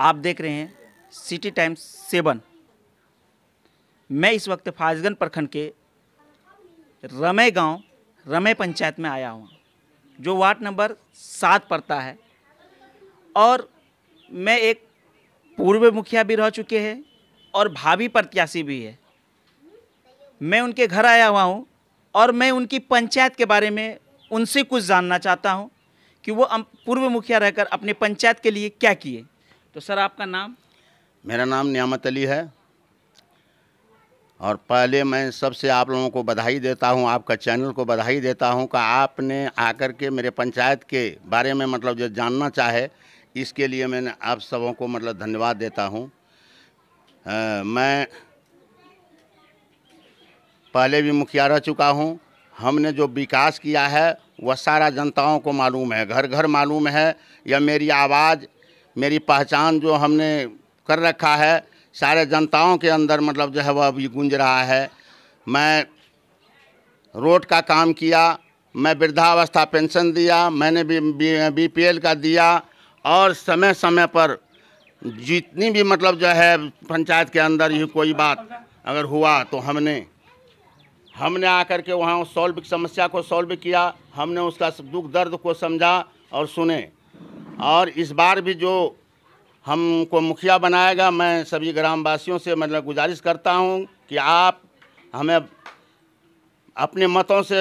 आप देख रहे हैं सिटी टाइम्स सेवन मैं इस वक्त फाजगंज प्रखंड के रमे गांव, रमे पंचायत में आया हूँ जो वार्ड नंबर सात पड़ता है और मैं एक पूर्व मुखिया भी रह चुके हैं और भावी प्रत्याशी भी है मैं उनके घर आया हुआ हूँ और मैं उनकी पंचायत के बारे में उनसे कुछ जानना चाहता हूँ कि वो पूर्व मुखिया रहकर अपने पंचायत के लिए क्या किए तो सर आपका नाम मेरा नाम नियामत अली है और पहले मैं सबसे आप लोगों को बधाई देता हूं आपका चैनल को बधाई देता हूं कि आपने आकर के मेरे पंचायत के बारे में मतलब जो जानना चाहे इसके लिए मैंने आप सबों को मतलब धन्यवाद देता हूं आ, मैं पहले भी मुखिया रह चुका हूं हमने जो विकास किया है वह सारा जनताओं को मालूम है घर घर मालूम है या मेरी आवाज़ मेरी पहचान जो हमने कर रखा है सारे जनताओं के अंदर मतलब जो है वह अभी गूंज रहा है मैं रोड का काम किया मैं वृद्धावस्था पेंशन दिया मैंने B, B, B P L का दिया और समय समय पर जितनी भी मतलब जो है पंचायत के अंदर ही कोई बात अगर हुआ तो हमने हमने आकर के वहाँ सॉल्व समस्या को सॉल्व किया हमने उसका दुख दर्द को समझा और सुने और इस बार भी जो हमको मुखिया बनाएगा मैं सभी ग्रामवासियों से मतलब गुजारिश करता हूँ कि आप हमें अपने मतों से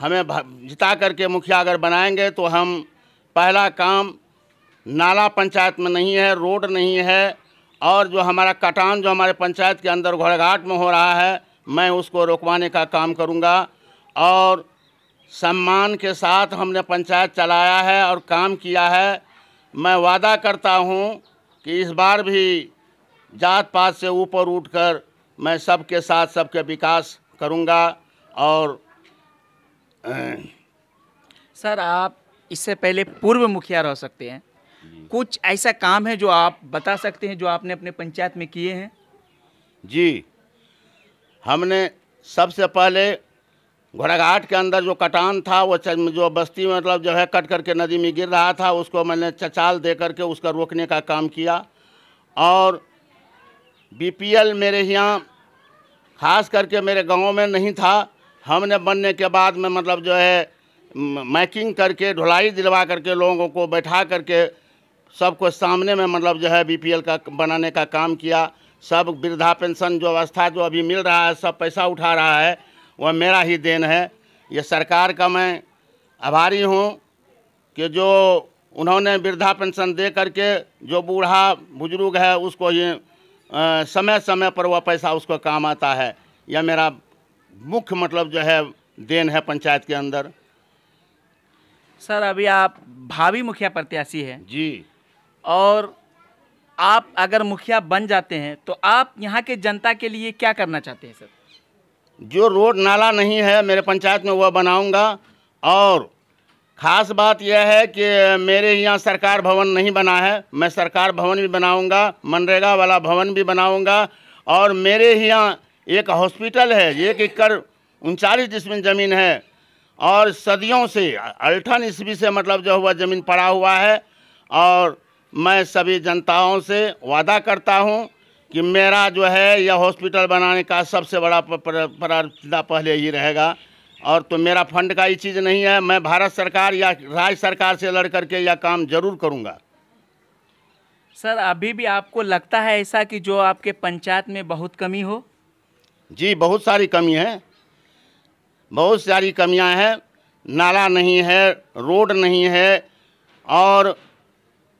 हमें जिता करके मुखिया अगर बनाएंगे तो हम पहला काम नाला पंचायत में नहीं है रोड नहीं है और जो हमारा कटान जो हमारे पंचायत के अंदर घोड़घाट में हो रहा है मैं उसको रोकवाने का काम करूँगा और सम्मान के साथ हमने पंचायत चलाया है और काम किया है मैं वादा करता हूं कि इस बार भी जात पात से ऊपर उठकर मैं सबके साथ सबके विकास करूंगा और अं, सर आप इससे पहले पूर्व मुखिया रह सकते हैं कुछ ऐसा काम है जो आप बता सकते हैं जो आपने अपने पंचायत में किए हैं जी हमने सबसे पहले घोड़ाघाट के अंदर जो कटान था वो जो बस्ती में मतलब जो है कट करके नदी में गिर रहा था उसको मैंने चचाल दे करके उसका रोकने का काम किया और बीपीएल मेरे यहाँ खास करके मेरे गांव में नहीं था हमने बनने के बाद में मतलब जो है मैकिंग करके ढुलाई दिलवा करके लोगों को बैठा करके सबको सामने में मतलब जो है बी का बनाने का काम किया सब वृद्धा पेंशन जो अवस्था जो अभी मिल रहा है सब पैसा उठा रहा है वह मेरा ही देन है ये सरकार का मैं आभारी हूँ कि जो उन्होंने वृद्धा पेंशन दे करके जो बूढ़ा बुजुर्ग है उसको ये आ, समय समय पर वह पैसा उसको काम आता है यह मेरा मुख्य मतलब जो है देन है पंचायत के अंदर सर अभी आप भावी मुखिया प्रत्याशी हैं जी और आप अगर मुखिया बन जाते हैं तो आप यहाँ के जनता के लिए क्या करना चाहते हैं सर जो रोड नाला नहीं है मेरे पंचायत में वह बनाऊंगा और ख़ास बात यह है कि मेरे यहाँ सरकार भवन नहीं बना है मैं सरकार भवन भी बनाऊंगा मनरेगा वाला भवन भी बनाऊंगा और मेरे यहाँ एक हॉस्पिटल है एक एकड़ उनचालीस जिसमें ज़मीन है और सदियों से अल्ठन ईस्वी से मतलब जो हुआ ज़मीन पड़ा हुआ है और मैं सभी जनताओं से वादा करता हूँ कि मेरा जो है यह हॉस्पिटल बनाने का सबसे बड़ा प्रार्थना पहले ही रहेगा और तो मेरा फंड का ये चीज़ नहीं है मैं भारत सरकार या राज्य सरकार से लड़ करके यह काम जरूर करूँगा सर अभी भी आपको लगता है ऐसा कि जो आपके पंचायत में बहुत कमी हो जी बहुत सारी कमी है बहुत सारी कमियां हैं नाला नहीं है रोड नहीं है और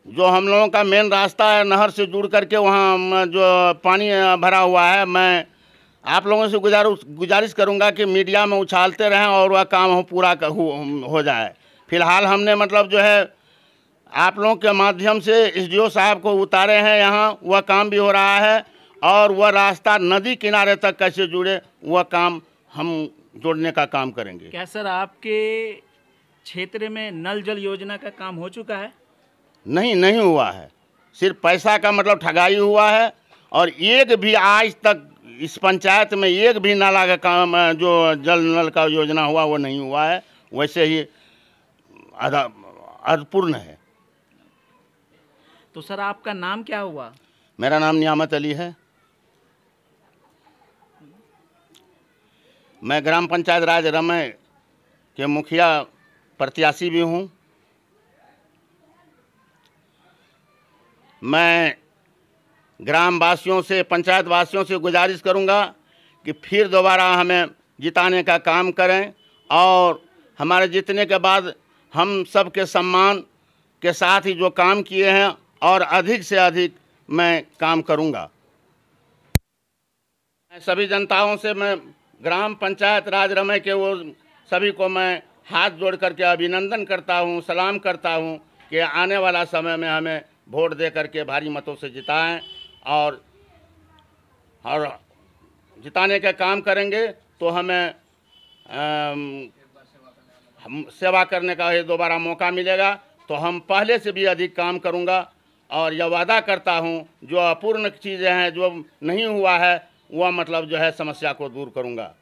जो हम लोगों का मेन रास्ता है नहर से जुड़ करके वहाँ जो पानी भरा हुआ है मैं आप लोगों से गुजार गुजारिश करूँगा कि मीडिया में उछालते रहें और वह काम हो पूरा हो, हो जाए फिलहाल हमने मतलब जो है आप लोगों के माध्यम से एस साहब को उतारे हैं यहाँ वह काम भी हो रहा है और वह रास्ता नदी किनारे तक कैसे जुड़े वह काम हम जोड़ने का काम करेंगे क्या सर आपके क्षेत्र में नल जल योजना का काम हो चुका है नहीं नहीं हुआ है सिर्फ पैसा का मतलब ठगाई हुआ है और एक भी आज तक इस पंचायत में एक भी नाला का काम जो जल नल का योजना हुआ वो नहीं हुआ है वैसे ही अर्थपूर्ण है तो सर आपका नाम क्या हुआ मेरा नाम नियामत अली है मैं ग्राम पंचायत राज रमय के मुखिया प्रत्याशी भी हूँ मैं ग्रामवासियों से पंचायत वासियों से गुजारिश करूंगा कि फिर दोबारा हमें जिताने का काम करें और हमारे जीतने के बाद हम सब के सम्मान के साथ ही जो काम किए हैं और अधिक से अधिक मैं काम करूंगा मैं सभी जनताओं से मैं ग्राम पंचायत राज रमय के वो सभी को मैं हाथ जोड़ करके अभिनंदन करता हूँ सलाम करता हूँ कि आने वाला समय में हमें वोट दे करके भारी मतों से जिताएं और और जिताने का काम करेंगे तो हमें हम सेवा करने का दोबारा मौका मिलेगा तो हम पहले से भी अधिक काम करूंगा और यह वादा करता हूं जो अपूर्ण चीज़ें हैं जो नहीं हुआ है वह मतलब जो है समस्या को दूर करूंगा